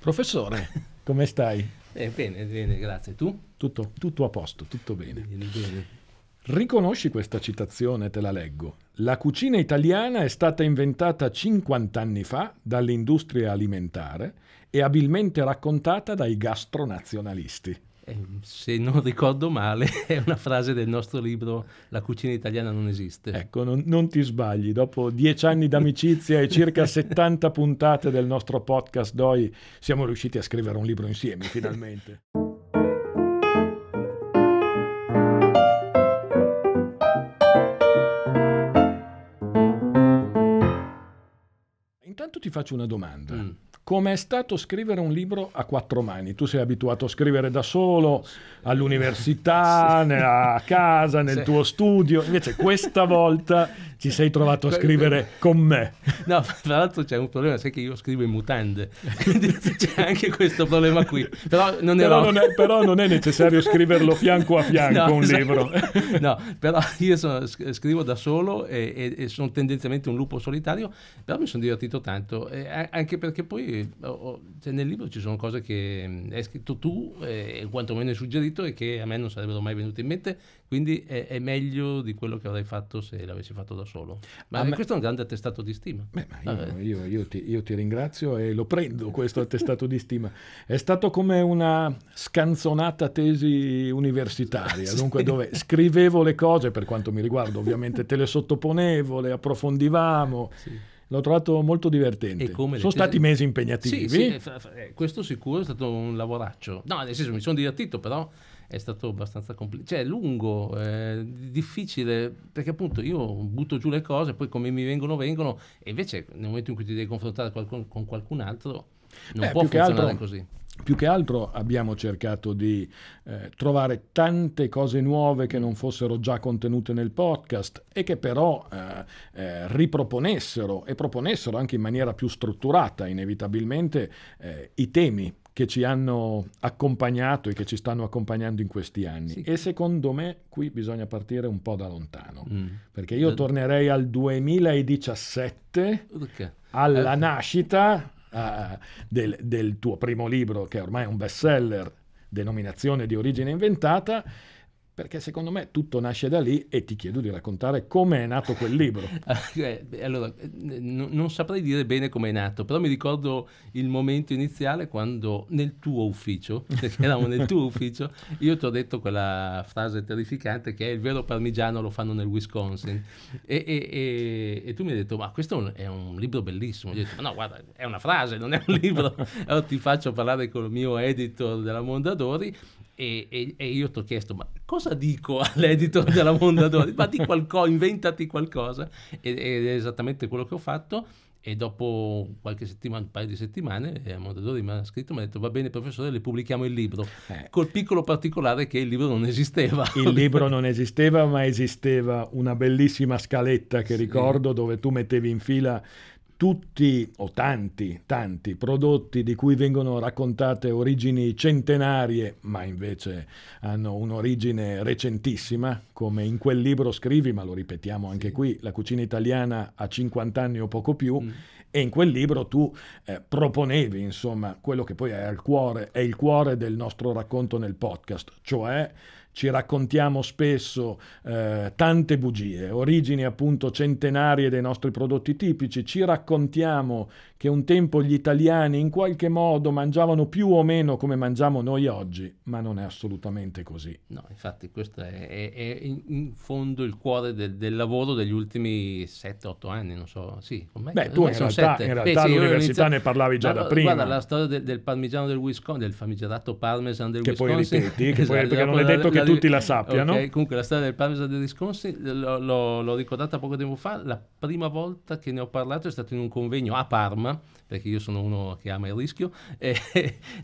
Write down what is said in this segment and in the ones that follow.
Professore, come stai? Eh, bene, bene, grazie. Tu? Tutto, tutto a posto, tutto bene. bene, bene. Riconosci questa citazione, te la leggo. La cucina italiana è stata inventata 50 anni fa dall'industria alimentare e abilmente raccontata dai gastronazionalisti. Ehm, se non ricordo male, è una frase del nostro libro La cucina italiana non esiste. Ecco, non, non ti sbagli, dopo dieci anni d'amicizia e circa 70 puntate del nostro podcast DOI siamo riusciti a scrivere un libro insieme finalmente. Intanto ti faccio una domanda. Mm. Com'è stato scrivere un libro a quattro mani? Tu sei abituato a scrivere da solo, all'università, sì. a casa, nel sì. tuo studio. Invece questa volta ci sei trovato a scrivere con me. No, tra l'altro c'è un problema, sai che io scrivo in mutande. c'è anche questo problema qui. Però non, però non, è, però non è, necessario scriverlo fianco a fianco no, un esatto. libro. No, però io sono, scrivo da solo e, e, e, sono tendenzialmente un lupo solitario, però mi sono divertito tanto, eh, anche perché poi poi oh, cioè nel libro ci sono cose che mm, hai scritto tu eh, e eh, quantomeno hai suggerito e che a me non sarebbero mai venute in mente, quindi è, è meglio di quello che avrei fatto se l'avessi fatto da solo. Ma me... questo è un grande attestato di stima. Beh, io, io, io, ti, io ti ringrazio e lo prendo questo attestato di stima. È stato come una scanzonata tesi universitaria, dunque dove scrivevo le cose per quanto mi riguarda, ovviamente te le sottoponevo, le approfondivamo. Sì l'ho trovato molto divertente. Sono te... stati mesi impegnativi. Sì, sì, eh, eh, questo sicuro è stato un lavoraccio. No, nel senso mi sono divertito, però è stato abbastanza complicato. Cioè, lungo, eh, difficile, perché appunto io butto giù le cose, poi come mi vengono, vengono, e invece nel momento in cui ti devi confrontare qualcun, con qualcun altro... Non Beh, può funzionare altro, così più che altro abbiamo cercato di eh, trovare tante cose nuove che non fossero già contenute nel podcast e che però eh, eh, riproponessero e proponessero anche in maniera più strutturata inevitabilmente eh, i temi che ci hanno accompagnato e che ci stanno accompagnando in questi anni. Sì. E secondo me qui bisogna partire un po' da lontano, mm. perché io tornerei al 2017, okay. alla eh. nascita uh, del, del tuo primo libro, che ormai è un bestseller, denominazione di origine inventata, perché secondo me tutto nasce da lì e ti chiedo di raccontare come è nato quel libro. Ah, eh, allora, n- non saprei dire bene come è nato, però mi ricordo il momento iniziale quando nel tuo ufficio, perché eravamo nel tuo ufficio, io ti ho detto quella frase terrificante che è il vero parmigiano lo fanno nel Wisconsin e, e, e, e tu mi hai detto ma questo è un libro bellissimo, io ho detto no guarda è una frase, non è un libro, allora ti faccio parlare con il mio editor della Mondadori e, e, e, io ti ho chiesto, ma cosa dico all'editor della Mondadori? ma di qualcosa, inventati qualcosa. Ed, ed, è esattamente quello che ho fatto. E dopo qualche settimana, un paio di settimane, eh, Mondadori mi ha scritto, mi ha detto, va bene professore, le pubblichiamo il libro. Eh. Col piccolo particolare che il libro non esisteva. Il libro non esisteva, ma esisteva una bellissima scaletta che sì. ricordo dove tu mettevi in fila tutti o tanti, tanti prodotti di cui vengono raccontate origini centenarie, ma invece hanno un'origine recentissima, come in quel libro scrivi, ma lo ripetiamo anche sì. qui, la cucina italiana a 50 anni o poco più, mm. e in quel libro tu eh, proponevi, insomma, quello che poi è al cuore, è il cuore del nostro racconto nel podcast, cioè ci raccontiamo spesso eh, tante bugie, origini appunto centenarie dei nostri prodotti tipici, ci raccontiamo che un tempo gli italiani in qualche modo mangiavano più o meno come mangiamo noi oggi, ma non è assolutamente così. No, infatti questo è, è, è in fondo il cuore del, del lavoro degli ultimi 7-8 anni, non so, sì. Ormai, Beh, tu in realtà, in realtà Beh, all'università ne parlavi già da prima. Guarda, la storia del, del parmigiano del Wisconsin, del famigerato parmesan del che Wisconsin. Poi ripeti, che esatto, poi, perché non è detto che che di... tutti la sappiano. Okay, comunque la storia del Parmesan del Wisconsin l'ho ricordata poco tempo fa, la prima volta che ne ho parlato è stato in un convegno a Parma, perché io sono uno che ama il rischio, eh,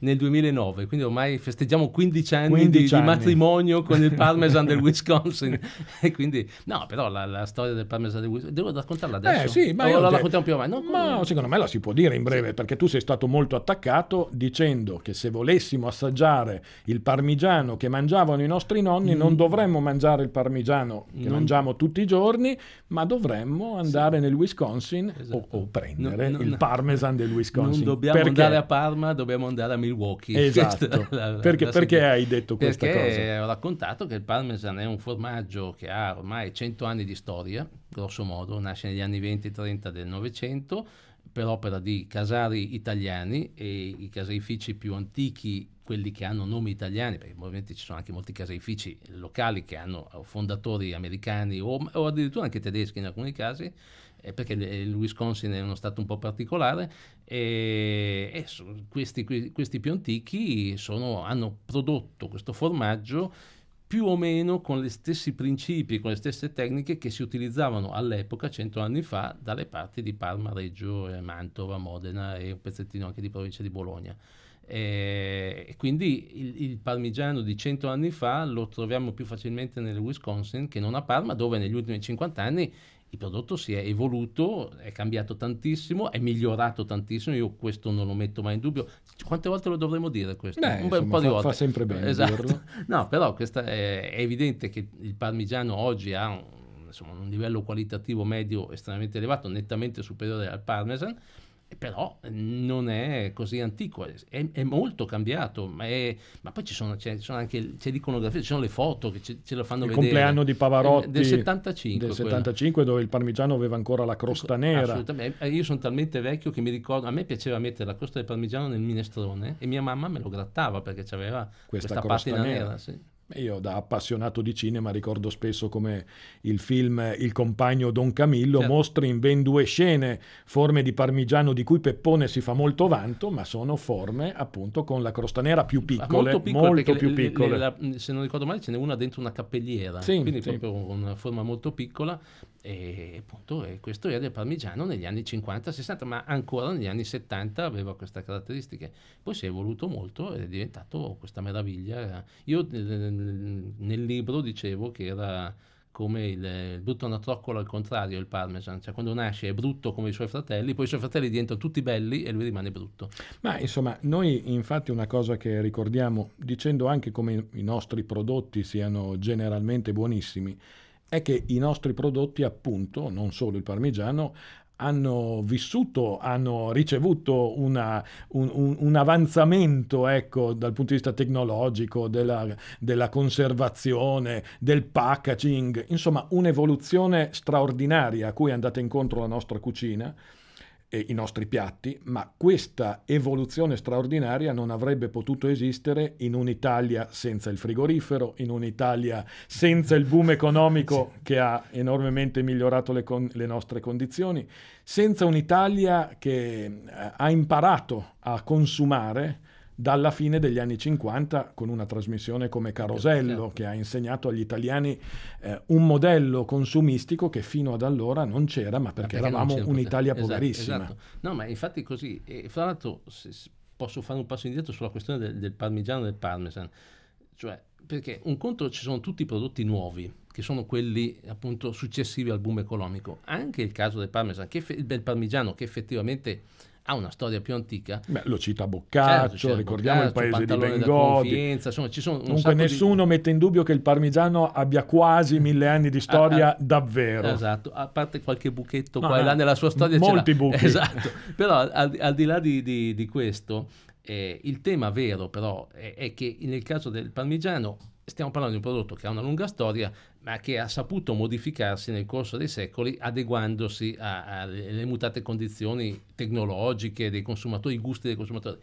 nel 2009, quindi ormai festeggiamo 15 anni, 15 di, anni. di, matrimonio con il Parmesan del Wisconsin. e quindi, no, però la, la, storia del Parmesan del Wisconsin, devo raccontarla eh, adesso? Eh sì, ma io la te... raccontiamo più avanti. No, ma con... secondo me la si può dire in breve, sì. perché tu sei stato molto attaccato dicendo che se volessimo assaggiare il parmigiano che mangiavano i nostri nostri nonni mm. non dovremmo mangiare il parmigiano che mm. mangiamo tutti i giorni, ma dovremmo andare sì. nel Wisconsin esatto. o, o, prendere no, no, il parmesan del Wisconsin. Non dobbiamo perché? andare a Parma, dobbiamo andare a Milwaukee. Esatto. la, la, perché, la perché hai detto questa cosa? Perché ho raccontato che il parmesan è un formaggio che ha ormai 100 anni di storia, grosso modo, nasce negli anni 20 30 del Novecento per opera di casari italiani e i caseifici più antichi quelli che hanno nomi italiani, perché ovviamente ci sono anche molti caseifici locali che hanno eh, fondatori americani o, o addirittura anche tedeschi in alcuni casi, eh, perché il Wisconsin è uno stato un po' particolare, e, e questi, questi, più antichi sono, hanno prodotto questo formaggio più o meno con gli stessi principi, con le stesse tecniche che si utilizzavano all'epoca, cento anni fa, dalle parti di Parma, Reggio, eh, Mantova, Modena e un pezzettino anche di provincia di Bologna. Eh, e quindi il, il, parmigiano di 100 anni fa lo troviamo più facilmente nel Wisconsin che non a Parma, dove negli ultimi 50 anni il prodotto si è evoluto, è cambiato tantissimo, è migliorato tantissimo. Io questo non lo metto mai in dubbio. Quante volte lo dovremmo dire questo? Beh, un insomma, po' di fa, volte. Fa sempre bene esatto. No, però è, eh, è, evidente che il parmigiano oggi ha un, insomma, un livello qualitativo medio estremamente elevato, nettamente superiore al parmesan però non è così antico, è, è molto cambiato, ma, è, ma poi ci sono, c'è, sono anche, c'è l'iconografia, ci sono le foto che ce, ce lo fanno il vedere. Il compleanno di Pavarotti. Eh, del 75. Del 75 dove il parmigiano aveva ancora la crosta ecco, nera. Assolutamente, eh, io sono talmente vecchio che mi ricordo, a me piaceva mettere la crosta del parmigiano nel minestrone e mia mamma me lo grattava perché aveva questa, questa patina nera. nera sì. Io da appassionato di cinema ricordo spesso come il film Il compagno Don Camillo certo. mostri in ben due scene forme di parmigiano di cui Peppone si fa molto vanto, ma sono forme appunto con la crosta nera più piccola. molto, piccole, molto più piccola. se non ricordo male ce n'è una dentro una cappelliera, sì, quindi sì. proprio una forma molto piccola e appunto e questo era del parmigiano negli anni 50-60, ma ancora negli anni 70 aveva queste caratteristiche. Poi si è evoluto molto ed è diventato questa meraviglia. Io eh, nel libro dicevo che era come il, il bruttone a troccola al contrario, il parmesan, cioè quando nasce è brutto come i suoi fratelli, poi i suoi fratelli diventano tutti belli e lui rimane brutto. Ma insomma, noi infatti una cosa che ricordiamo, dicendo anche come i nostri prodotti siano generalmente buonissimi, è che i nostri prodotti, appunto, non solo il parmigiano, hanno vissuto, hanno ricevuto una, un, un, un, avanzamento ecco, dal punto di vista tecnologico, della, della conservazione, del packaging, insomma un'evoluzione straordinaria a cui è andata incontro la nostra cucina i nostri piatti, ma questa evoluzione straordinaria non avrebbe potuto esistere in un'Italia senza il frigorifero, in un'Italia senza il boom economico che ha enormemente migliorato le, con- le nostre condizioni, senza un'Italia che eh, ha imparato a consumare dalla fine degli anni 50 con una trasmissione come certo, Carosello certo. che ha insegnato agli italiani eh, un modello consumistico che fino ad allora non c'era ma perché, perché eravamo un'Italia esatto, poverissima. Esatto. No ma infatti così, e fra l'altro posso fare un passo indietro sulla questione del, del parmigiano e del parmesan, cioè perché un conto ci sono tutti i prodotti nuovi che sono quelli appunto successivi al boom economico, anche il caso del parmesan, che, del parmigiano che effettivamente ha una storia più antica. Beh, lo cita Boccaccio, certo, certo ricordiamo Boccaccio, il paese di Bengodi. Insomma, ci sono Comunque nessuno di... mette in dubbio che il parmigiano abbia quasi mille anni di storia ah, ah, davvero. Esatto, a parte qualche buchetto qua ah, e là nella sua storia. Molti buchi. Esatto, però al, al, di là di, di, di questo, eh, il tema vero però è, è che nel caso del parmigiano stiamo parlando di un prodotto che ha una lunga storia, ma che ha saputo modificarsi nel corso dei secoli adeguandosi alle mutate condizioni tecnologiche dei consumatori, i gusti dei consumatori.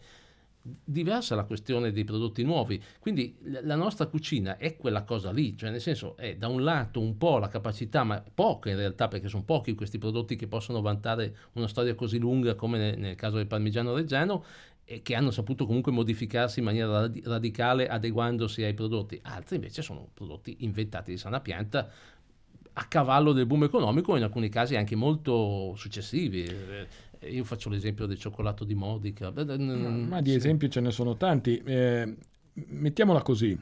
Diversa la questione dei prodotti nuovi, quindi la nostra cucina è quella cosa lì, cioè nel senso è da un lato un po' la capacità, ma poca in realtà perché sono pochi questi prodotti che possono vantare una storia così lunga come nel caso del parmigiano reggiano e che hanno saputo comunque modificarsi in maniera rad- radicale adeguandosi ai prodotti, altri invece sono prodotti inventati di sana pianta a cavallo del boom economico, in alcuni casi anche molto successivi. Eh, io faccio l'esempio del cioccolato di Modica. Ma, ma mm, di sì. esempi ce ne sono tanti. Eh, mettiamola così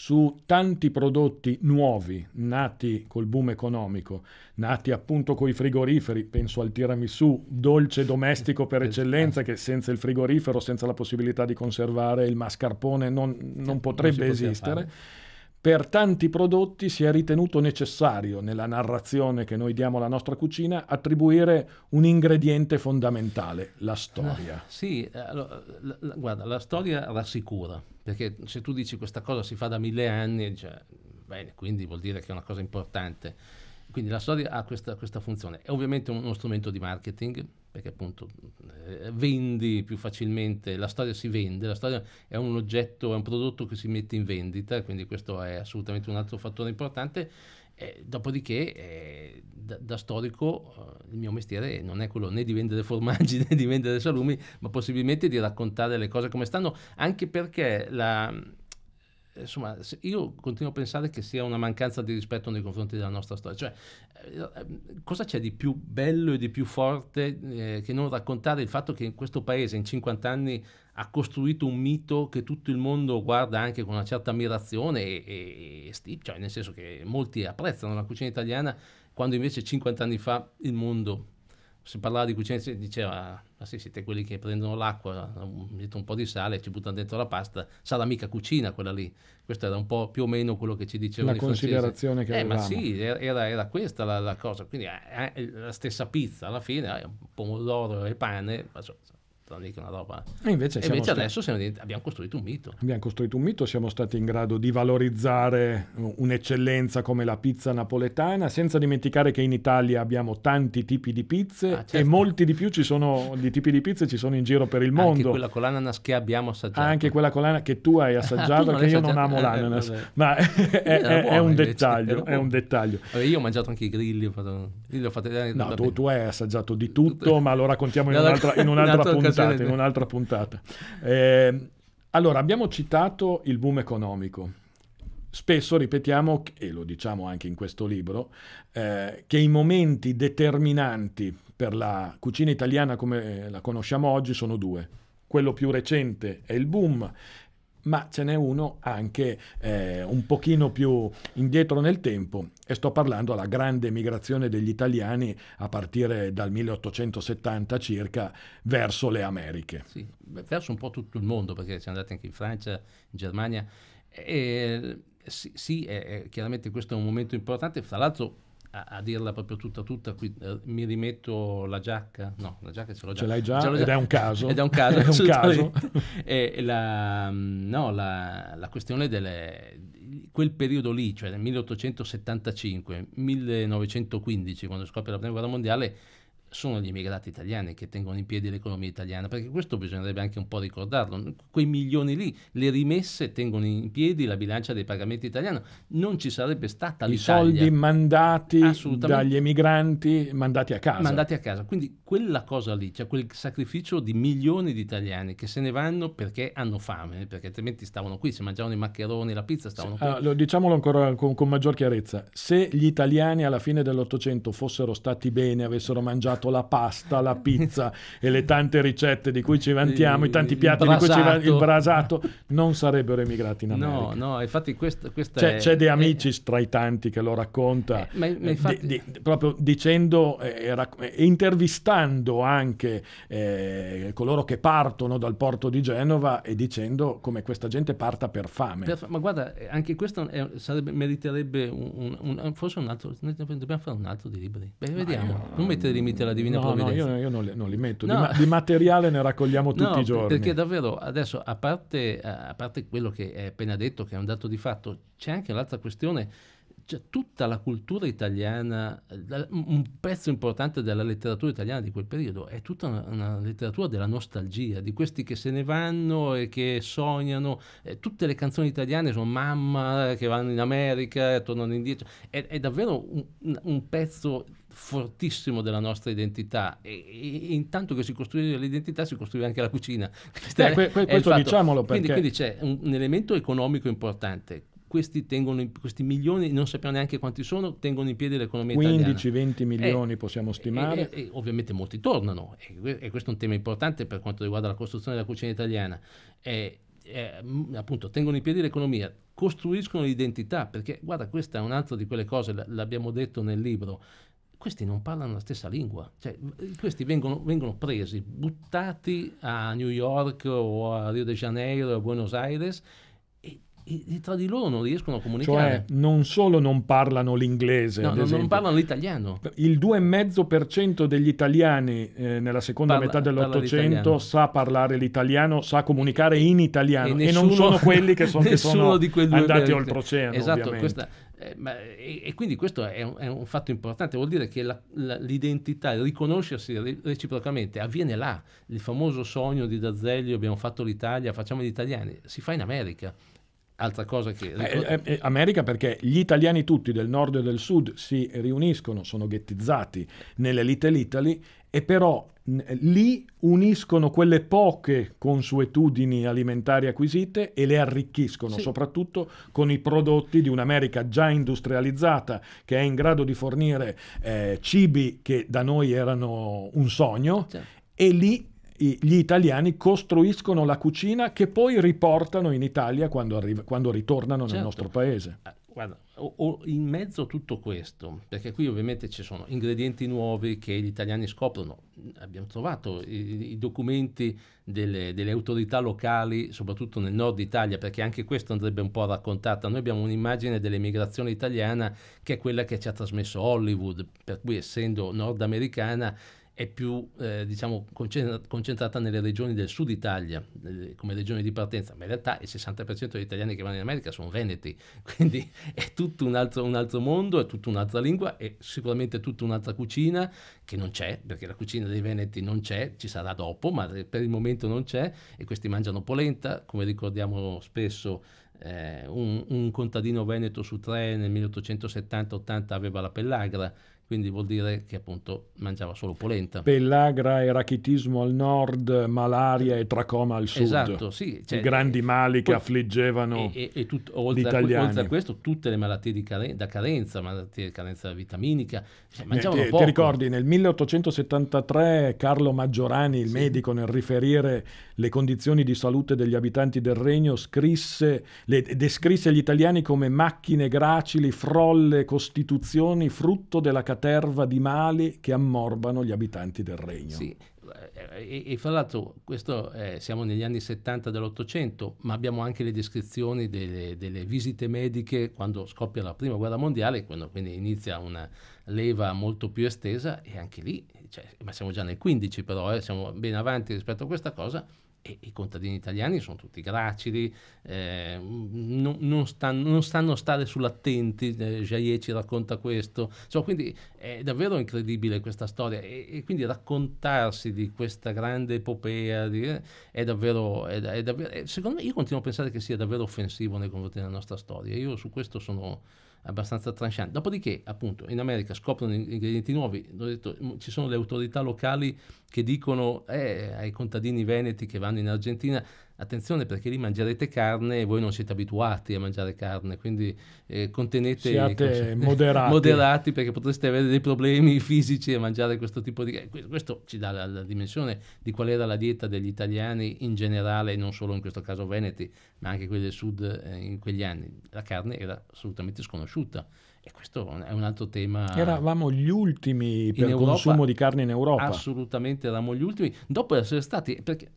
su tanti prodotti nuovi nati col boom economico, nati appunto coi frigoriferi, penso al tiramisù, dolce domestico per esatto. eccellenza che senza il frigorifero, senza la possibilità di conservare il mascarpone non, non potrebbe non esistere. Fare per tanti prodotti si è ritenuto necessario, nella narrazione che noi diamo alla nostra cucina, attribuire un ingrediente fondamentale, la storia. Ah, sì, eh, allora, la, la, guarda, la storia rassicura perché se tu dici questa cosa si fa da mille anni, cioè, bene, quindi vuol dire che è una cosa importante. Quindi la storia ha questa, questa funzione. È ovviamente uno strumento di marketing, perché appunto eh, vendi più facilmente, la storia si vende, la storia è un oggetto, è un prodotto che si mette in vendita, quindi questo è assolutamente un altro fattore importante eh, dopodiché, eh, da, da, storico, eh, il mio mestiere non è quello né di vendere formaggi né di vendere salumi, ma possibilmente di raccontare le cose come stanno, anche perché la, insomma, io continuo a pensare che sia una mancanza di rispetto nei confronti della nostra storia. Cioè, ehm, cosa c'è di più bello e di più forte eh, che non raccontare il fatto che questo paese in 50 anni ha costruito un mito che tutto il mondo guarda anche con una certa ammirazione e, e, e stip, cioè nel senso che molti apprezzano la cucina italiana, quando invece 50 anni fa il mondo si parlava di cucina, si diceva, ma sì, siete quelli che prendono l'acqua, mettono un po' di sale e ci buttano dentro la pasta, sarà mica cucina quella lì. Questo era un po' più o meno quello che ci dicevano la considerazione francesi. che eh, avevamo. ma sì, era, era questa la, la, cosa, quindi eh, eh la stessa pizza alla fine, eh, pomodoro e pane, ma so, non dico una roba. Eh. E invece, e invece stati... adesso siamo... abbiamo costruito un mito. Abbiamo costruito un mito, siamo stati in grado di valorizzare un'eccellenza come la pizza napoletana, senza dimenticare che in Italia abbiamo tanti tipi di pizze ah, certo. e molti di più ci sono, di tipi di pizze ci sono in giro per il mondo. Anche quella con l'ananas che abbiamo assaggiato. Anche quella con l'ananas che tu hai ah, assaggiato, ah, che io non amo eh, l'ananas, eh, ma è, è, è, un dettaglio, è, un dettaglio, Vabbè, io ho mangiato anche i grilli. Ho fatto... Ho fatto... No, tu, tu, hai assaggiato di tutto, ma lo raccontiamo in un'altra, in un'altra puntata puntata, in un'altra puntata. Eh, allora, abbiamo citato il boom economico. Spesso ripetiamo, e lo diciamo anche in questo libro, eh, che i momenti determinanti per la cucina italiana come eh, la conosciamo oggi sono due. Quello più recente è il boom ma ce n'è uno anche eh, un pochino più indietro nel tempo e sto parlando della grande migrazione degli italiani a partire dal 1870 circa verso le Americhe. Sì, verso un po' tutto il mondo perché siamo andati anche in Francia, in Germania. E, sì, sì è, è, chiaramente questo è un momento importante, fra l'altro a, dirla proprio tutta tutta, qui, eh, mi rimetto la giacca? No, la giacca ce l'ho già. Ce l'hai già, ce già. ed è un caso. ed è un caso. è un caso. e la, mm, no, la, la, questione delle, quel periodo lì, cioè nel 1875-1915, quando scoppia la Prima Guerra Mondiale, sono gli immigrati italiani che tengono in piedi l'economia italiana, perché questo bisognerebbe anche un po' ricordarlo, quei milioni lì, le rimesse tengono in piedi la bilancia dei pagamenti italiana, non ci sarebbe stata l'Italia. I soldi mandati dagli emigranti, mandati a casa. Mandati a casa, quindi quella cosa lì, cioè quel sacrificio di milioni di italiani che se ne vanno perché hanno fame, perché altrimenti stavano qui, si mangiavano i maccheroni, la pizza, stavano sì, qui. Allora, ah, diciamolo ancora con, con maggior chiarezza, se gli italiani alla fine dell'Ottocento fossero stati bene, avessero mangiato creato la pasta, la pizza e le tante ricette di cui ci vantiamo, i tanti piatti di cui ci vantiamo, il brasato, non sarebbero emigrati in America. No, no, infatti questa, questa c'è, è... C'è De Amicis è, tra i tanti che lo racconta, eh, ma, ma eh, infatti... di, di, proprio dicendo eh, e eh, intervistando anche eh, coloro che partono dal porto di Genova e dicendo come questa gente parta per fame. Per ma guarda, anche questo è, sarebbe, meriterebbe un, un, un, forse un altro... Dobbiamo fare un altro di libri. Beh, vediamo, no, non mettere limiti alla della divina no, provvidenza. No, io, io non, li, non, li, metto, no. di, di, materiale ne raccogliamo tutti no, i giorni. Perché davvero, adesso, a parte, a parte quello che hai appena detto, che è un dato di fatto, c'è anche l'altra questione cioè, tutta la cultura italiana, un pezzo importante della letteratura italiana di quel periodo è tutta una, una letteratura della nostalgia, di questi che se ne vanno e che sognano. Eh, tutte le canzoni italiane sono mamma eh, che vanno in America e eh, tornano indietro. È, è davvero un, un, pezzo fortissimo della nostra identità e, e, intanto che si costruisce l'identità si costruisce anche la cucina eh, que, que, questo diciamolo perché quindi, quindi c'è un, un elemento economico importante questi, tengono, questi milioni, non sappiamo neanche quanti sono, tengono in piedi l'economia 15, italiana. 15-20 eh, milioni eh, possiamo stimare. Eh, eh, ovviamente molti tornano e, questo è un tema importante per quanto riguarda la costruzione della cucina italiana. Eh, eh, appunto, tengono in piedi l'economia, costruiscono l'identità, perché guarda, questa è un'altra di quelle cose, l- l'abbiamo detto nel libro, questi non parlano la stessa lingua, cioè, questi vengono, vengono, presi, buttati a New York o a Rio de Janeiro o a Buenos Aires tra di loro non riescono a comunicare. Cioè, non solo non parlano l'inglese, no, non, non parlano l'italiano. Il 2,5% degli italiani eh, nella seconda parla, metà dell'Ottocento sa parlare l'italiano, sa comunicare in italiano e, nessuno, non sono quelli che, son, che sono andati oltreoceano. Esatto, questa, eh, ma, e, e, quindi questo è un, è un, fatto importante, vuol dire che la, la, l'identità, il riconoscersi reciprocamente avviene là, il famoso sogno di D'Azeglio, abbiamo fatto l'Italia, facciamo gli italiani, si fa in America. Altra cosa che... Eh, eh, eh, America perché gli italiani tutti del nord e del sud si riuniscono, sono ghettizzati nelle Little Italy e però lì uniscono quelle poche consuetudini alimentari acquisite e le arricchiscono, sì. soprattutto con i prodotti di un'America già industrializzata che è in grado di fornire eh, cibi che da noi erano un sogno. Sì. E lì gli italiani costruiscono la cucina che poi riportano in Italia quando, arriva, quando ritornano certo. nel nostro paese. Eh, guarda, o, ho in mezzo a tutto questo, perché qui ovviamente ci sono ingredienti nuovi che gli italiani scoprono, abbiamo trovato i, i documenti delle, delle, autorità locali, soprattutto nel nord Italia, perché anche questo andrebbe un po' raccontata. Noi abbiamo un'immagine dell'emigrazione italiana che è quella che ci ha trasmesso Hollywood, per cui essendo nordamericana è più eh, diciamo, concentrata nelle regioni del sud Italia eh, come regione di partenza, ma in realtà il 60% degli italiani che vanno in America sono veneti, quindi è tutto un altro, un altro mondo, è tutta un'altra lingua e sicuramente tutta un'altra cucina che non c'è, perché la cucina dei veneti non c'è, ci sarà dopo, ma per il momento non c'è e questi mangiano polenta, come ricordiamo spesso eh, un, un contadino veneto su tre nel 1870-80 aveva la pellagra quindi vuol dire che appunto mangiava solo polenta. Pellagra e rachitismo al nord, malaria e tracoma al sud. Esatto, sì. Cioè, I grandi eh, mali poi, che affliggevano e, e, e tut, oltre, a, oltre, a, questo tutte le malattie caren- da carenza, malattie di carenza vitaminica, cioè, eh, mangiavano eh, ti, poco. Ti ricordi, nel 1873 Carlo Maggiorani, il sì. medico, nel riferire le condizioni di salute degli abitanti del regno, scrisse, le, descrisse gli italiani come macchine gracili, frolle, costituzioni, frutto della categoria caterva di mali che ammorbano gli abitanti del regno. Sì. Eh, e, e fra l'altro questo, eh, siamo negli anni 70 dell'Ottocento, ma abbiamo anche le descrizioni delle, delle, visite mediche quando scoppia la Prima Guerra Mondiale, quando quindi inizia una leva molto più estesa e anche lì, cioè, ma siamo già nel 15 però, eh, siamo ben avanti rispetto a questa cosa, e i contadini italiani sono tutti gracili, eh, non, non, stanno, non, stanno, a stare sull'attenti, eh, Jair ci racconta questo, Insomma, quindi è davvero incredibile questa storia e, e quindi raccontarsi di questa grande epopea di, eh, è, davvero, è, è davvero, eh, secondo me io continuo a pensare che sia davvero offensivo nei confronti della nostra storia, io su questo sono abbastanza tranciante. Dopodiché, appunto, in America scoprono ingredienti nuovi, detto, ci sono le autorità locali che dicono eh, ai contadini veneti che vanno in Argentina attenzione perché lì mangerete carne e voi non siete abituati a mangiare carne, quindi eh, contenete... Siate moderati. moderati. perché potreste avere dei problemi fisici a mangiare questo tipo di... Questo ci dà la, la, dimensione di qual era la dieta degli italiani in generale, non solo in questo caso veneti, ma anche quelli del sud eh, in quegli anni. La carne era assolutamente sconosciuta. E questo è un altro tema. Eravamo gli ultimi per il consumo di carne in Europa. Assolutamente eravamo gli ultimi. Dopo essere stati, perché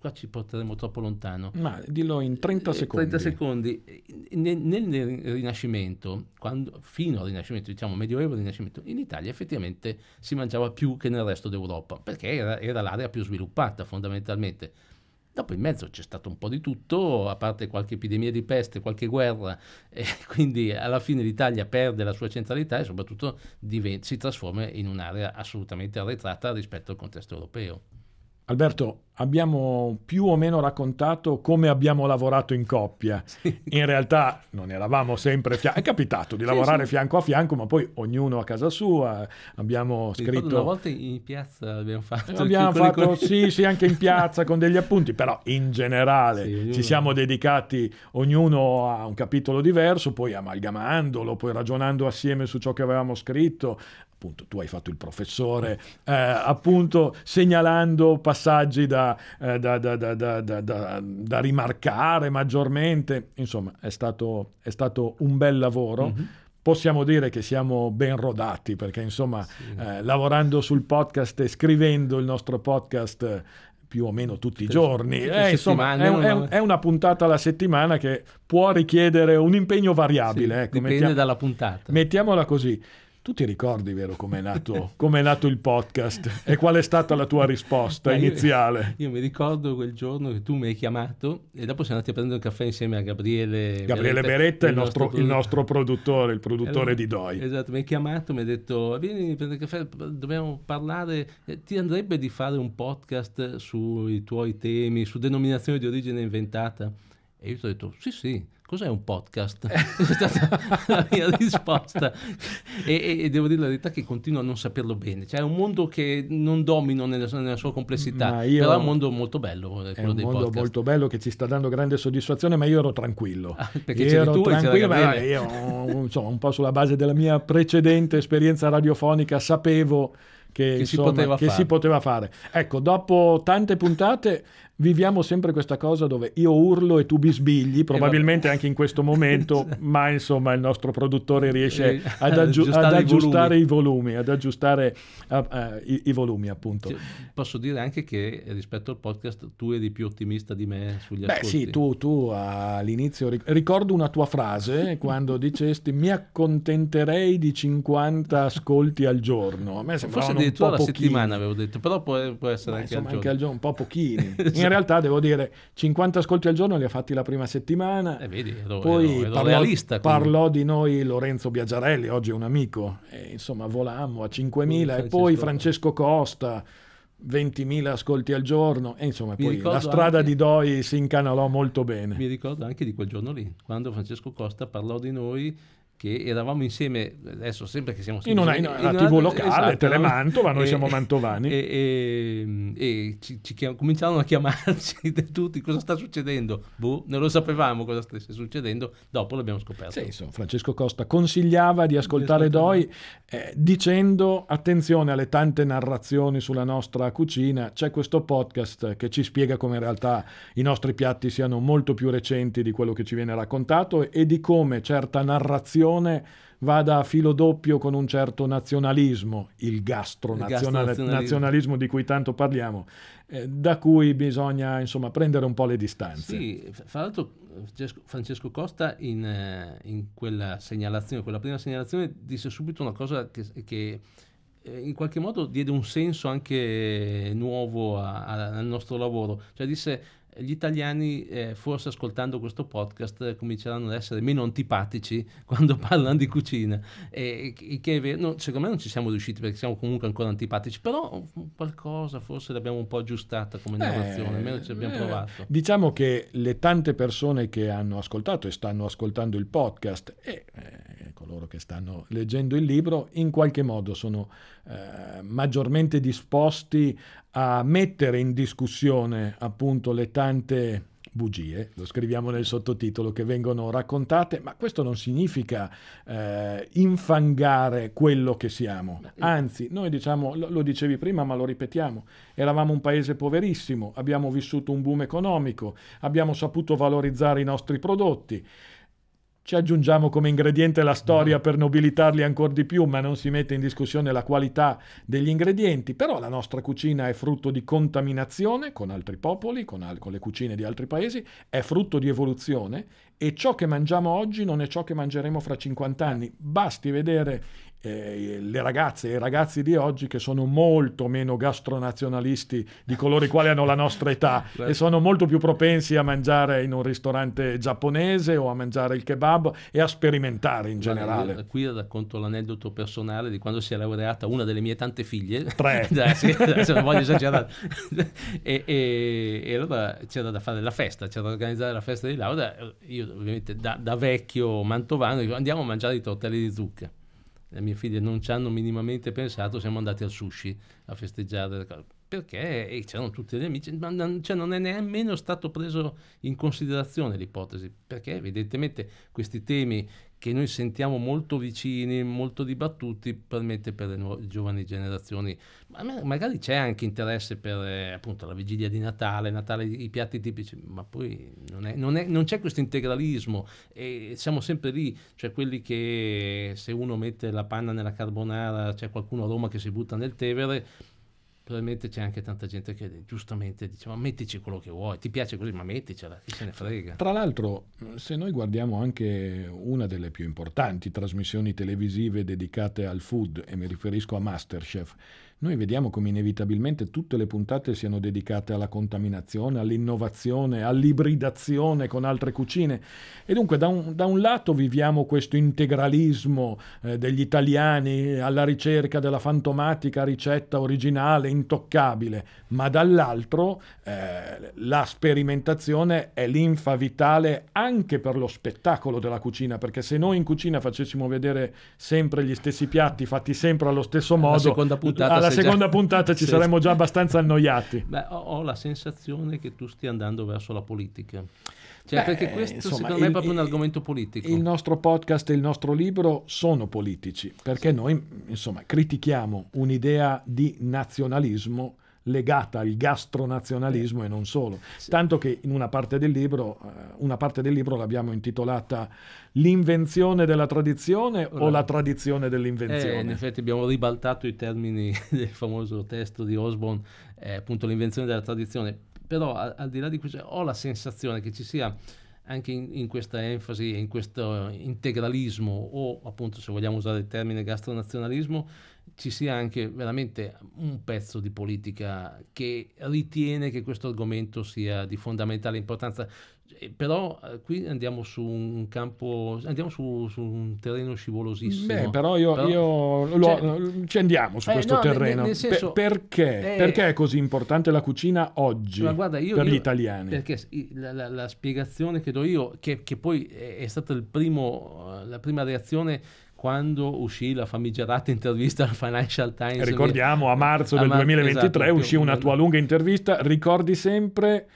qua ci porteremo troppo lontano. Ma dillo in 30 eh, secondi. 30 secondi. Nel, nel Rinascimento, quando, fino al Rinascimento, diciamo Medioevo Rinascimento, in Italia effettivamente si mangiava più che nel resto d'Europa, perché era, era l'area più sviluppata fondamentalmente. Dopo in mezzo c'è stato un po' di tutto, a parte qualche epidemia di peste, qualche guerra, e quindi alla fine l'Italia perde la sua centralità e soprattutto diventa, si trasforma in un'area assolutamente arretrata rispetto al contesto europeo. Alberto, abbiamo più o meno raccontato come abbiamo lavorato in coppia. Sì. In realtà non eravamo sempre fianco, è capitato di lavorare sì, sì. fianco a fianco, ma poi ognuno a casa sua. Abbiamo scritto... Una volta in piazza abbiamo fatto... Abbiamo fatto, sì, sì, anche in piazza con degli appunti, però in generale ognuno... ci siamo dedicati ognuno a un capitolo diverso, poi amalgamandolo, poi ragionando assieme su ciò che avevamo scritto, appunto tu hai fatto il professore, eh, appunto segnalando passaggi da, eh, da, da, da, rimarcare maggiormente, insomma è stato, è stato un bel lavoro. Mm-hmm possiamo dire che siamo ben rodati perché insomma sì. eh, lavorando sul podcast e scrivendo il nostro podcast più o meno tutti i giorni. Eh, insomma, è, un, è, una puntata alla settimana che può richiedere un impegno variabile. Sì, ecco, dipende mettiamo, dalla puntata. Mettiamola così. Tu ti ricordi, vero, com'è nato, nato il podcast e qual è stata la tua risposta iniziale? Io, io, mi ricordo quel giorno che tu mi hai chiamato e dopo siamo andati a prendere un caffè insieme a Gabriele, Gabriele Beretta, Beretta il, nostro, nostro il, nostro, produttore, il produttore allora, di Doi. Esatto, mi hai chiamato, mi hai detto vieni a prendere il caffè, dobbiamo parlare, ti andrebbe di fare un podcast sui tuoi temi, su denominazione di origine inventata? E io ti ho detto sì sì, cos'è un podcast? è stata la mia risposta e, e, devo dire la verità che continuo a non saperlo bene, cioè è un mondo che non domino nella, nella sua complessità, io, però è un mondo molto bello, è un mondo podcast. molto bello che ci sta dando grande soddisfazione, ma io ero tranquillo, ah, perché io ero tu, tranquillo, ma io insomma, un po' sulla base della mia precedente esperienza radiofonica sapevo che, che, insomma, si che, si, poteva fare. Ecco, dopo tante puntate viviamo sempre questa cosa dove io urlo e tu bisbigli, probabilmente anche in questo momento, ma insomma il nostro produttore riesce ad, aggiu- ad aggiustare i volumi, i volumi ad aggiustare uh, uh, i, i, volumi appunto. Cioè, posso dire anche che eh, rispetto al podcast tu eri più ottimista di me sugli Beh, ascolti. Beh sì, tu, tu all'inizio ric- ricordo una tua frase quando dicesti mi accontenterei di 50 ascolti al giorno. A me Forse addirittura la pochini. settimana avevo detto, però può, può essere ma anche, insomma, al anche al giorno. un po' pochini. In in realtà devo dire 50 ascolti al giorno li ha fatti la prima settimana. e eh, vedi, ero, poi ero, ero parlò, realista, parlò, di noi Lorenzo Biagiarelli, oggi è un amico, e, insomma volammo a 5.000 mm, e poi Francesco Costa. 20.000 ascolti al giorno e insomma mi poi la strada anche, di Doi si incanalò molto bene. Mi ricordo anche di quel giorno lì, quando Francesco Costa parlò di noi che eravamo insieme, adesso sempre che siamo sempre in una, in una, in una TV una, locale, esatto, Telemantova, noi e, siamo mantovani. E, e, e ci, ci chiam, cominciarono a chiamarci da tutti, cosa sta succedendo? Boh, non lo sapevamo cosa stesse succedendo, dopo l'abbiamo scoperto. Sì, insomma, Francesco Costa consigliava di ascoltare Doi eh, dicendo attenzione alle tante narrazioni sulla nostra cucina, c'è questo podcast che ci spiega come in realtà i nostri piatti siano molto più recenti di quello che ci viene raccontato e di come certa narrazione nazione vada a filo doppio con un certo nazionalismo, il gastronazionalismo di cui tanto parliamo, eh, da cui bisogna insomma prendere un po' le distanze. Sì, fra l'altro Francesco Costa in, eh, in quella segnalazione, quella prima segnalazione, disse subito una cosa che, che eh, in qualche modo diede un senso anche nuovo a, a, al nostro lavoro, cioè disse gli italiani, eh, forse ascoltando questo podcast, eh, cominceranno ad essere meno antipatici quando parlano di cucina. E, e che, no, secondo me non ci siamo riusciti perché siamo comunque ancora antipatici, però qualcosa forse l'abbiamo un po' aggiustata come eh, narrazione, almeno ci abbiamo eh, provato. Diciamo che le tante persone che hanno ascoltato e stanno ascoltando il podcast, eh, coloro che stanno leggendo il libro in qualche modo sono eh, maggiormente disposti a mettere in discussione appunto le tante bugie, lo scriviamo nel sottotitolo, che vengono raccontate, ma questo non significa eh, infangare quello che siamo. Anzi, noi diciamo, lo, lo, dicevi prima, ma lo ripetiamo, eravamo un paese poverissimo, abbiamo vissuto un boom economico, abbiamo saputo valorizzare i nostri prodotti. Ci aggiungiamo come ingrediente la storia per nobilitarli ancora di più, ma non si mette in discussione la qualità degli ingredienti, però la nostra cucina è frutto di contaminazione con altri popoli, con, al- con le cucine di altri paesi, è frutto di evoluzione e ciò che mangiamo oggi non è ciò che mangeremo fra 50 anni. Basti vedere eh, le ragazze e i ragazzi di oggi che sono molto meno gastronazionalisti di coloro i quali hanno la nostra età certo. e sono molto più propensi a mangiare in un ristorante giapponese o a mangiare il kebab e a sperimentare in generale. Guarda, qui racconto l'aneddoto personale di quando si è laureata una delle mie tante figlie. Tre. Dai, sì, adesso non voglio esagerare. e, e, e, allora c'era da fare la festa, c'era da organizzare la festa di laurea. Io ovviamente da, da vecchio mantovano dico andiamo a mangiare i tortelli di zucca le mie figlie non ci hanno minimamente pensato, siamo andati al sushi a festeggiare. Perché e eh, c'erano tutti gli amici, ma non, cioè non è nemmeno stato preso in considerazione l'ipotesi, perché evidentemente questi temi che noi sentiamo molto vicini, molto dibattuti, permette per le nuove, giovani generazioni. Ma magari c'è anche interesse per eh, appunto la vigilia di Natale, Natale i piatti tipici, ma poi non, è, non, è, non c'è questo integralismo e siamo sempre lì, cioè quelli che se uno mette la panna nella carbonara, c'è qualcuno a Roma che si butta nel Tevere probabilmente c'è anche tanta gente che giustamente dice ma mettici quello che vuoi, ti piace così ma metticela, chi se ne frega. Tra l'altro se noi guardiamo anche una delle più importanti trasmissioni televisive dedicate al food e mi riferisco a Masterchef, noi vediamo come inevitabilmente tutte le puntate siano dedicate alla contaminazione, all'innovazione, all'ibridazione con altre cucine. E dunque da un, da un lato viviamo questo integralismo eh, degli italiani alla ricerca della fantomatica ricetta originale, intoccabile, ma dall'altro eh, la sperimentazione è l'infa vitale anche per lo spettacolo della cucina, perché se noi in cucina facessimo vedere sempre gli stessi piatti fatti sempre allo stesso modo, la seconda puntata, alla alla seconda già... puntata ci saremmo già abbastanza annoiati. Beh, ho, ho la sensazione che tu stia andando verso la politica. Cioè, Beh, perché eh, questo insomma, secondo il, me è proprio il, un argomento politico. Il nostro podcast e il nostro libro sono politici, perché sì. noi insomma critichiamo un'idea di nazionalismo legata al gastronazionalismo e non solo. Sì. Tanto che in una parte del libro, eh, una parte del libro l'abbiamo intitolata L'invenzione della tradizione Ora, o la tradizione dell'invenzione? Eh, in effetti abbiamo ribaltato i termini del famoso testo di Osborne, eh, appunto l'invenzione della tradizione, però a, al di là di questo ho la sensazione che ci sia anche in, in questa enfasi in questo integralismo o appunto se vogliamo usare il termine gastronazionalismo, ci sia anche veramente un pezzo di politica che ritiene che questo argomento sia di fondamentale importanza. Eh, però eh, qui andiamo su un campo, andiamo su, su un terreno scivolosissimo. Beh, però io, però, io lo, cioè, ci andiamo su eh, questo no, terreno. Nel, senso, per, perché? Eh, perché? è così importante la cucina oggi guarda, io, per io, gli italiani? Perché la, la, la, spiegazione che do io, che, che poi è stata primo, eh, la prima reazione quando uscì la famigerata intervista al Financial Times. Ricordiamo, a marzo a del 2023 esatto, uscì una tua lunga intervista, ricordi sempre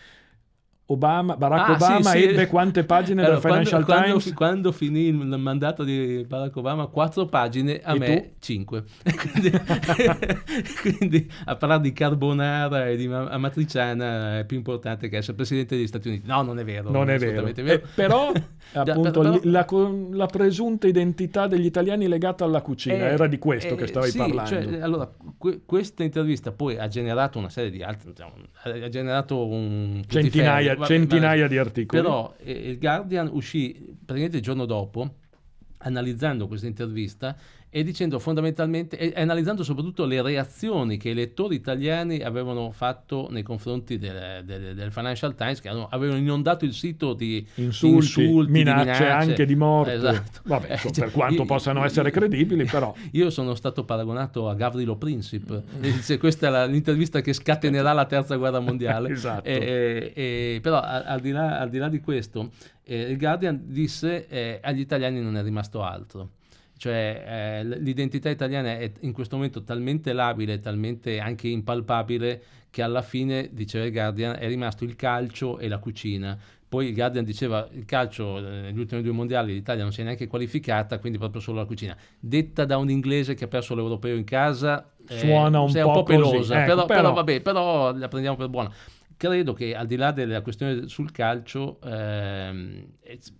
Obama, Barack ah, Obama sì, sì. ebbe quante pagine allora, dal Financial quando, Times? Quando, quando, finì il mandato di Barack Obama, quattro pagine, a e me tu? cinque. quindi, quindi, a parlare di carbonara e di amatriciana è più importante che essere presidente degli Stati Uniti. No, non è vero. Non, è, è vero. vero. Eh, però, appunto, però... La, la, presunta identità degli italiani legata alla cucina, eh, era di questo eh, che stavi sì, cioè, parlando. Cioè, allora, que- questa intervista poi ha generato una serie di altre, diciamo, ha generato un... Centinaia vabbè, centinaia ma, di articoli. Però eh, il Guardian uscì praticamente il giorno dopo, analizzando questa intervista, e dicendo fondamentalmente e, analizzando soprattutto le reazioni che i lettori italiani avevano fatto nei confronti del, del, del Financial Times che hanno, avevano inondato il sito di insulti, insulti minacce, di minacce, anche di morte esatto. Vabbè, so, cioè, per quanto io, possano io, essere credibili però io sono stato paragonato a Gavrilo Princip dice, questa è la, l'intervista che scatenerà la terza guerra mondiale esatto. e, e, però al, al, di là, al, di là, di questo eh, il Guardian disse eh, agli italiani non è rimasto altro cioè eh, l'identità italiana è in questo momento talmente labile, talmente anche impalpabile, che alla fine, diceva il Guardian, è rimasto il calcio e la cucina. Poi il Guardian diceva il calcio negli eh, ultimi due mondiali l'Italia non si è neanche qualificata, quindi proprio solo la cucina. Detta da un inglese che ha perso l'europeo in casa, eh, suona un, po', un po pelosa, ecco, però, però, vabbè, però la prendiamo per buona credo che al di là della questione sul calcio, ehm,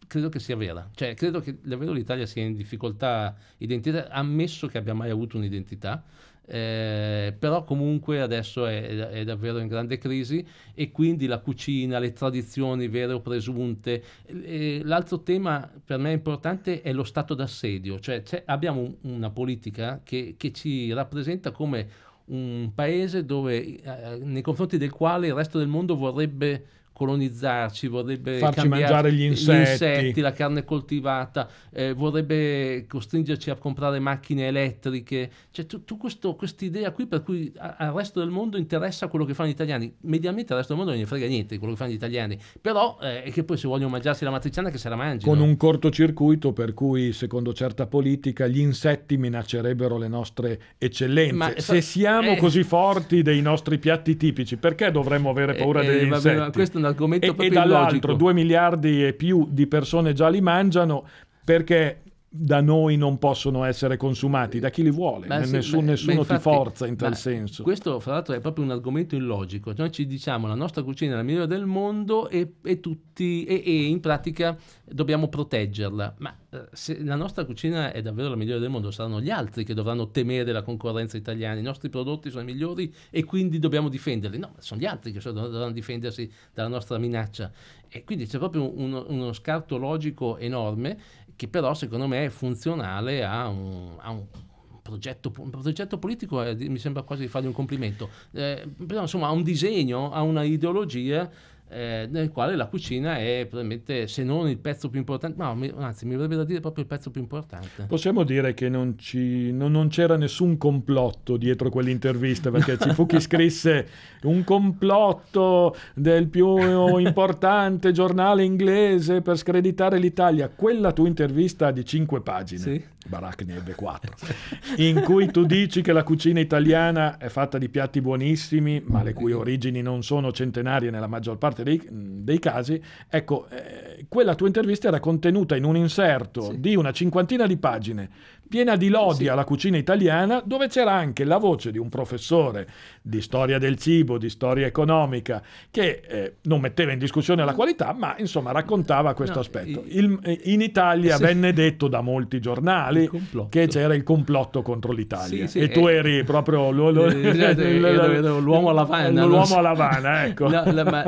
credo che sia vera. Cioè, credo che davvero l'Italia sia in difficoltà identitaria, ammesso che abbia mai avuto un'identità. Eh, però comunque adesso è, è, davvero in grande crisi e quindi la cucina, le tradizioni vere o presunte. E eh, l'altro tema per me importante è lo stato d'assedio, cioè abbiamo una politica che, che ci rappresenta come un paese dove, eh, nei confronti del quale il resto del mondo vorrebbe colonizzarci, vorrebbe farci mangiare gli insetti. gli insetti. la carne coltivata, eh, vorrebbe costringerci a comprare macchine elettriche. Cioè, tutta questa idea qui per cui al resto del mondo interessa quello che fanno gli italiani. Mediamente al resto del mondo non gli frega niente quello che fanno gli italiani, però eh, è che poi se vogliono mangiarsi la matriciana che se la mangiano. Con un cortocircuito per cui secondo certa politica gli insetti minaccerebbero le nostre eccellenze. Ma, se eh, siamo eh, così forti dei nostri piatti tipici, perché dovremmo avere eh, paura degli insetti? Vabbè, un argomento e, proprio e dall'altro illogico. 2 miliardi e più di persone già li mangiano perché da noi non possono essere consumati, da chi li vuole, beh, nessuno, beh, nessuno beh, infatti, ti forza in tal senso. Questo fra l'altro è proprio un argomento illogico, noi ci diciamo la nostra cucina è la migliore del mondo e, e, tutti, e, e in pratica dobbiamo proteggerla, ma eh, se la nostra cucina è davvero la migliore del mondo saranno gli altri che dovranno temere la concorrenza italiana, i nostri prodotti sono i migliori e quindi dobbiamo difenderli, no, sono gli altri che dovranno difendersi dalla nostra minaccia e quindi c'è proprio uno, uno scarto logico enorme che però secondo me è funzionale a un, a un progetto, un progetto politico è, eh, mi sembra quasi di fargli un complimento, eh, però insomma ha un disegno, ha una ideologia eh, nel quale la cucina è probabilmente, se non il pezzo più importante, ma no, anzi mi verrebbe da dire proprio il pezzo più importante. Possiamo dire che non, ci, non, non c'era nessun complotto dietro quell'intervista, perché ci fu chi scrisse un complotto del più importante giornale inglese per screditare l'Italia. Quella tua intervista di cinque pagine. Sì. Barak ne ebbe quattro, in cui tu dici che la cucina italiana è fatta di piatti buonissimi, ma le cui origini non sono centenarie nella maggior parte dei, dei casi, ecco, eh, quella tua intervista era contenuta in un inserto sì. di una cinquantina di pagine piena di lodi sì. alla cucina italiana, dove c'era anche la voce di un professore di storia del cibo, di storia economica, che eh, non metteva in discussione la qualità, ma insomma raccontava questo no, aspetto. Il, eh, in Italia sì. venne detto da molti giornali che c'era il complotto contro l'Italia sì, e tu eh, eri proprio l'uomo alla vana. L'uomo alla vana, ecco.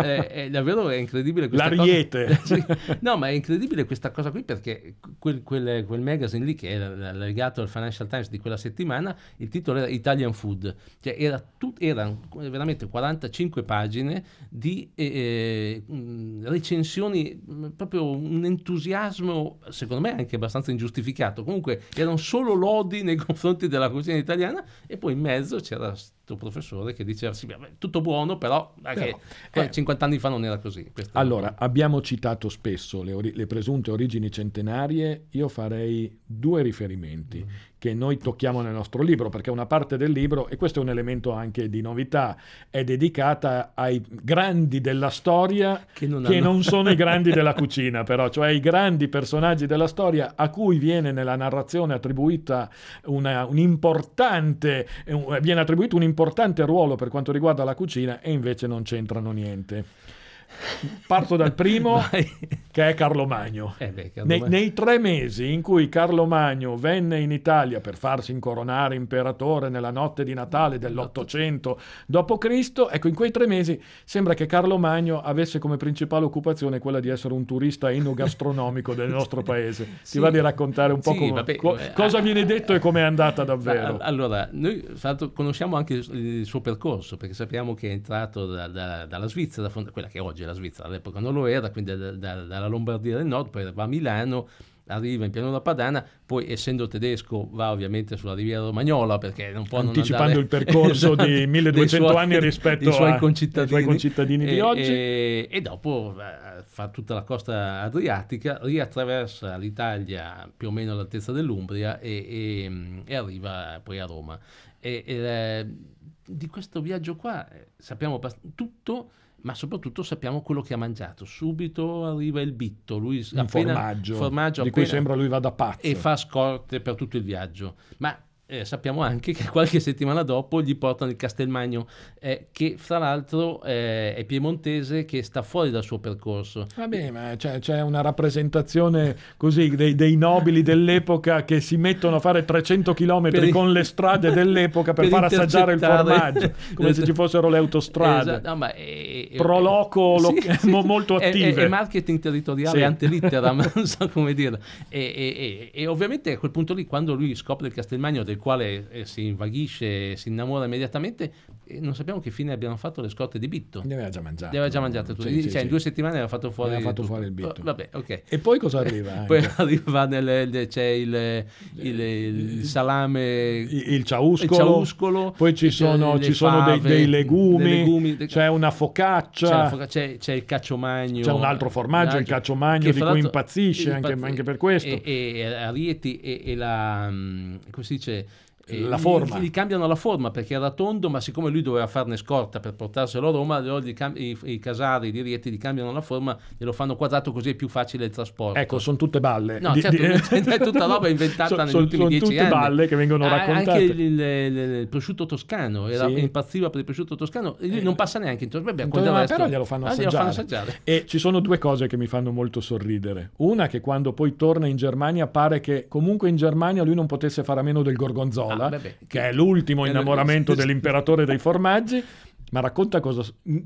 è, eh, davvero è incredibile questa L'ariete. cosa. No, ma è incredibile questa cosa qui perché quel, quel, quel magazine lì che è la, la, la legato al Financial Times di quella settimana, il titolo era Italian Food, cioè era tut- erano veramente 45 pagine di eh, eh mm, recensioni, mm, proprio un entusiasmo, secondo me anche abbastanza ingiustificato, comunque erano solo lodi nei confronti della cucina italiana e poi in mezzo c'era tuo professore che dicersi tutto buono, però, però eh, 50 anni fa non era così. Allora, era. abbiamo citato spesso le, ori- le, presunte origini centenarie, io farei due riferimenti. Mm che noi tocchiamo nel nostro libro, perché una parte del libro, e questo è un elemento anche di novità, è dedicata ai grandi della storia che non, che hanno... non sono i grandi della cucina, però, cioè i grandi personaggi della storia a cui viene nella narrazione attribuita una, un importante, eh, viene attribuito un importante ruolo per quanto riguarda la cucina e invece non c'entrano niente. Parto dal primo, che è Carlo Magno. Eh beh, Carlo nei, Magno. nei, tre mesi in cui Carlo Magno venne in Italia per farsi incoronare imperatore nella notte di Natale dell'Ottocento d.C., ecco, in quei tre mesi sembra che Carlo Magno avesse come principale occupazione quella di essere un turista enogastronomico del nostro paese. Sì. Ti va di raccontare un po' sì, come, vabbè, co- eh, cosa ah, viene ah, detto e com'è andata ah, davvero? Allora, noi fatto, conosciamo anche il suo percorso, perché sappiamo che è entrato da, da, dalla Svizzera, quella che è oggi oggi la Svizzera, all'epoca non lo era, quindi dalla Lombardia del nord, poi va a Milano, arriva in pianura padana, poi essendo tedesco va ovviamente sulla riviera romagnola perché non può Anticipando non andare... il percorso esatto, di 1200 suoi, anni rispetto ai suoi concittadini, suoi concittadini e, di oggi. E, e, dopo eh, fa tutta la costa adriatica, riattraversa l'Italia più o meno all'altezza dell'Umbria e, e arriva poi a Roma. E, eh, di questo viaggio qua eh, sappiamo tutto ma soprattutto sappiamo quello che ha mangiato. Subito arriva il bitto, lui Un appena, formaggio, formaggio di appena, cui sembra lui vada pazzo. E fa scorte per tutto il viaggio. Ma eh, sappiamo anche che qualche settimana dopo gli portano il Castelmagno, eh, che fra l'altro eh, è piemontese che sta fuori dal suo percorso. Va bene, ma c'è, c'è una rappresentazione così dei, dei, nobili dell'epoca che si mettono a fare 300 km per, con le strade dell'epoca per, per far assaggiare il formaggio, come se ci fossero le autostrade. Esatto, no, è, è, Proloco lo, sì, sì, molto attive. È, è marketing territoriale sì. ante litteram, non so come dire. E, e, e, e ovviamente a quel punto lì, quando lui scopre il Castelmagno, deve del quale eh, si invaghisce e si innamora immediatamente, e non sappiamo che fine abbiano fatto le scotte di Bitto. Le aveva già mangiate. Le aveva già mangiate tutte. Sì, cioè, in due settimane aveva fatto fuori, fatto fuori il Bitto. Vabbè, okay. E poi cosa arriva? poi arriva nel, c'è il, il, il, salame, il ciauscolo, ciauscolo poi ci sono, ci sono dei, dei, legumi, dei, legumi, c'è una focaccia, c'è, c'è, c'è il cacciomagno. C'è un altro formaggio, il cacciomagno, di cui impazzisce impazz- anche, per questo. E, e, a Rieti e, e la, mm, come si dice la forma. Gli, gli, cambiano la forma perché era tondo, ma siccome lui doveva farne scorta per portarselo a Roma, allora cam- i, i, casari i Rieti gli cambiano la forma e lo fanno quadrato così è più facile il trasporto. Ecco, sono tutte balle. No, di, certo, di... è tutta roba inventata so, negli son, ultimi dieci anni. Sono tutte balle che vengono raccontate. anche il, il, il, prosciutto toscano, era, sì. impazziva per il prosciutto toscano, e lui eh, non passa neanche in Toscana. però glielo fanno, ah, glielo fanno assaggiare. E ci sono due cose che mi fanno molto sorridere. Una che quando poi torna in Germania pare che comunque in Germania lui non potesse fare a meno del gorgonzola. Savonarola, ah, vabbè, che... che è l'ultimo innamoramento dell'imperatore dei formaggi, ma racconta cosa,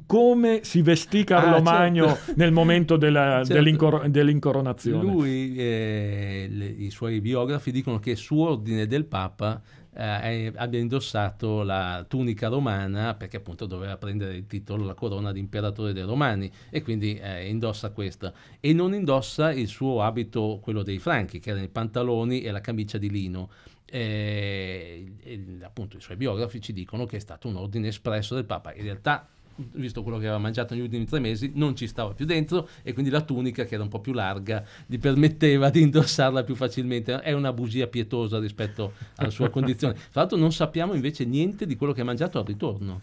come si vestì Carlo ah, Magno certo. nel momento della, certo. dell'incor- dell'incoronazione. Lui, eh, le, i suoi biografi dicono che su ordine del Papa eh, abbia indossato la tunica romana perché appunto doveva prendere il titolo, la corona di imperatore dei Romani e quindi eh, indossa questa e non indossa il suo abito, quello dei Franchi, che erano i pantaloni e la camicia di lino. E, eh, e, appunto i suoi biografi ci dicono che è stato un ordine espresso del Papa. In realtà visto quello che aveva mangiato negli ultimi tre mesi, non ci stava più dentro e quindi la tunica, che era un po' più larga, gli permetteva di indossarla più facilmente. È una bugia pietosa rispetto alla sua condizione. Tra l'altro non sappiamo invece niente di quello che ha mangiato al ritorno.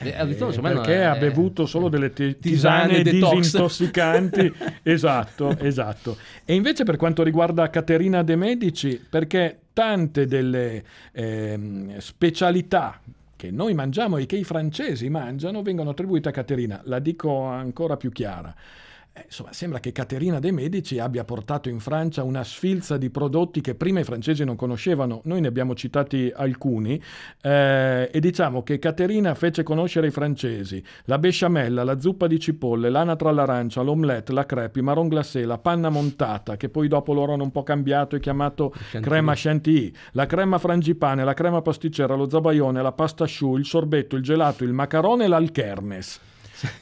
Eh, eh insomma, perché no, ha eh, bevuto solo eh, delle t- tisane, tisane disintossicanti esatto, esatto e invece per quanto riguarda Caterina De Medici perché tante delle eh, specialità che noi mangiamo e che i francesi mangiano vengono attribuite a Caterina. La dico ancora più chiara. Eh, insomma, sembra che Caterina de' Medici abbia portato in Francia una sfilza di prodotti che prima i francesi non conoscevano, noi ne abbiamo citati alcuni, eh, e diciamo che Caterina fece conoscere i francesi la besciamella, la zuppa di cipolle, l'anatra all'arancia, l'omelette, la crepe, il marron glacé, la panna montata, che poi dopo loro hanno un po' cambiato e chiamato Chantilly. crema chantilly, la crema frangipane, la crema pasticcera, lo zabaione, la pasta choux, il sorbetto, il gelato, il macarone e l'alchernes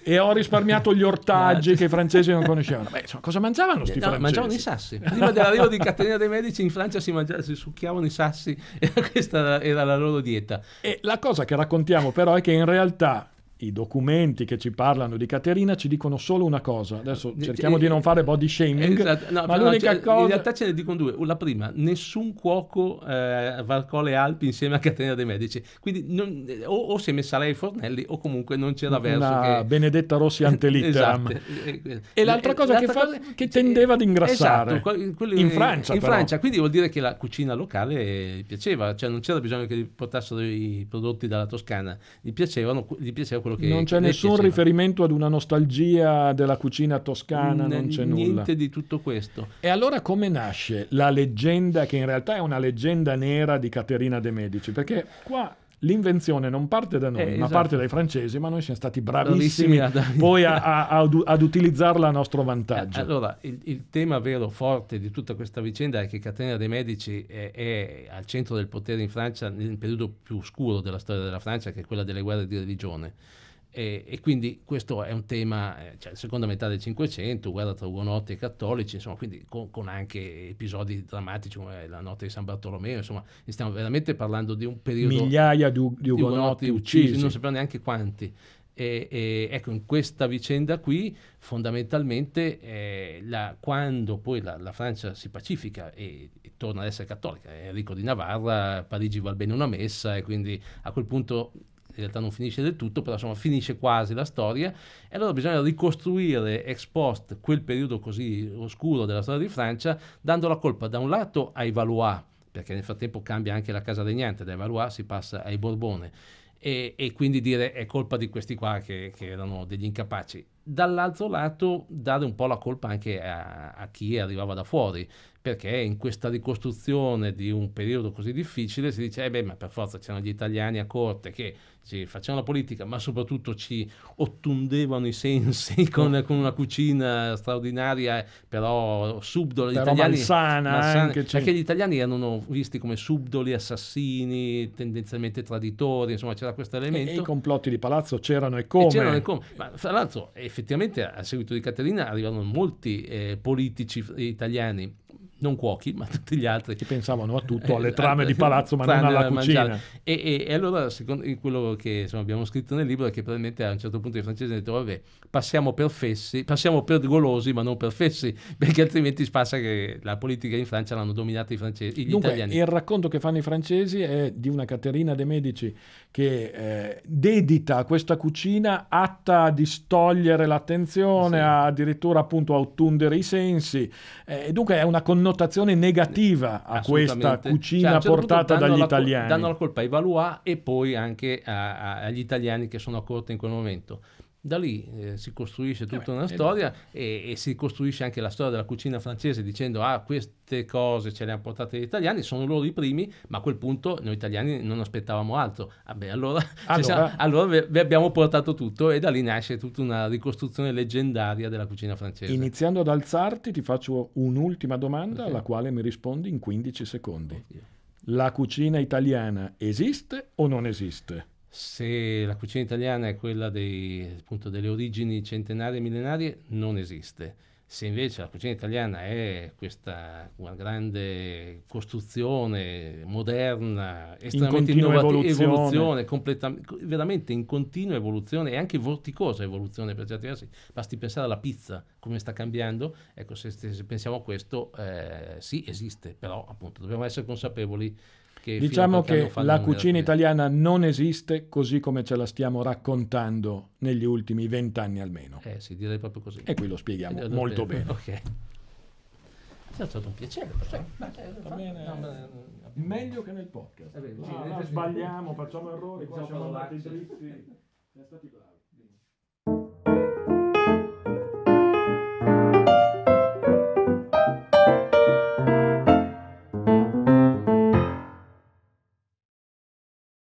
e ho risparmiato gli ortaggi che i francesi non conoscevano. Beh, insomma, cosa mangiavano sti eh, no, francesi? Mangiavano i sassi. Prima dell'arrivo di Caterina dei Medici in Francia si, mangiava, si succhiavano i sassi e questa era la loro dieta. E la cosa che raccontiamo però è che in realtà i documenti che ci parlano di Caterina ci dicono solo una cosa. Adesso cerchiamo di non fare body shaming, esatto, no, ma l'unica cioè, cosa... In realtà ce ne dicono due. La prima, nessun cuoco eh, varcò le Alpi insieme a Caterina dei Medici. Quindi non, eh, o, o, si è messa lei ai fornelli o comunque non c'era verso La che... Benedetta Rossi antelitteram. esatto. Eh, eh, e l'altra cosa, l'altra che, fa, cosa... che tendeva ad ingrassare. Esatto, in Francia In però. quindi vuol dire che la cucina locale piaceva. Cioè non c'era bisogno che portassero i prodotti dalla Toscana. Gli, piacevano, gli piaceva quello che... Non c'è nessun piaceva. riferimento ad una nostalgia della cucina toscana, N- non c'è niente nulla. Niente di tutto questo. E allora come nasce la leggenda, che in realtà è una leggenda nera di Caterina de' Medici? Perché qua l'invenzione non parte da noi, eh, ma esatto. parte dai francesi, ma noi siamo stati bravissimi, bravissimi poi a, a, a, ad utilizzarla a nostro vantaggio. Eh, allora, il, il, tema vero forte di tutta questa vicenda è che Catena dei Medici è, è, al centro del potere in Francia nel periodo più scuro della storia della Francia, che è quella delle guerre di religione e, e, quindi questo è un tema, eh, cioè, seconda metà del Cinquecento, guerra tra ugonotti e cattolici, insomma, quindi con, con, anche episodi drammatici come la notte di San Bartolomeo, insomma, stiamo veramente parlando di un periodo... Migliaia di, di ugonotti, uccisi, uccisi, non sappiamo neanche quanti. E, e, ecco, in questa vicenda qui fondamentalmente eh, la, quando poi la, la, Francia si pacifica e, e, torna ad essere cattolica, Enrico di Navarra, Parigi va bene una messa e quindi a quel punto in realtà non finisce del tutto, però insomma finisce quasi la storia, e allora bisogna ricostruire ex post quel periodo così oscuro della storia di Francia, dando la colpa da un lato ai Valois, perché nel frattempo cambia anche la casa regnante, dai Valois si passa ai Borbone, e, e, quindi dire è colpa di questi qua che, che, erano degli incapaci. Dall'altro lato dare un po' la colpa anche a, a chi arrivava da fuori, perché in questa ricostruzione di un periodo così difficile si dice, eh beh, ma per forza c'erano gli italiani a corte che ci facevano la politica, ma soprattutto ci ottundevano i sensi con, con una cucina straordinaria, però subdola. Però italiani, malsana, eh, malsana perché gli italiani erano visti come subdoli, assassini, tendenzialmente traditori, insomma c'era questo elemento. E, e i complotti di palazzo c'erano e come. E c'erano e come. Ma tra l'altro effettivamente a seguito di Caterina arrivano molti eh, politici italiani non cuochi, ma tutti gli altri. Che pensavano a tutto, alle eh, trame di esatto, palazzo, ma non alla cucina. E, e, e, allora secondo, quello che insomma, abbiamo scritto nel libro è che probabilmente a un certo punto i francesi hanno detto, vabbè, passiamo per fessi, passiamo per golosi, ma non per fessi, perché altrimenti passa che la politica in Francia l'hanno dominata i francesi, gli Dunque, italiani. Il racconto che fanno i francesi è di una Caterina de' Medici che eh, dedita a questa cucina atta a distogliere l'attenzione, sì. addirittura appunto a ottundere i sensi. Eh, dunque è una connotazione negativa a questa cucina cioè, certo portata dagli italiani. Danno la colpa ai Valois e poi anche a, a, agli italiani che sono a corte in quel momento. Da lì eh, si costruisce tutta eh beh, una storia e, e, si costruisce anche la storia della cucina francese dicendo ah queste cose ce le hanno portate gli italiani, sono loro i primi, ma a quel punto noi italiani non aspettavamo altro. Ah allora, allora. Siamo, allora vi abbiamo portato tutto e da lì nasce tutta una ricostruzione leggendaria della cucina francese. Iniziando ad alzarti ti faccio un'ultima domanda okay. alla quale mi rispondi in 15 secondi. Oddio. La cucina italiana esiste o non esiste? se la cucina italiana è quella dei, appunto, delle origini centenarie e millenarie, non esiste. Se invece la cucina italiana è questa una grande costruzione moderna, estremamente in innovativa, evoluzione, evoluzione completam- veramente in continua evoluzione e anche vorticosa evoluzione per certi versi, basti pensare alla pizza, come sta cambiando, ecco se, se pensiamo a questo, eh, sì esiste, però appunto dobbiamo essere consapevoli che diciamo che la cucina italiana non esiste così come ce la stiamo raccontando negli ultimi vent'anni almeno. Eh sì, direi proprio così. E qui lo spieghiamo eh, molto bene. bene. Ok. È stato un piacere. Sì, ma, va bene. No, ma, meglio che nel podcast. Vabbè, ah, no, no, sbagliamo, facciamo errori, qua siamo andati dritti. Siamo stati bravi.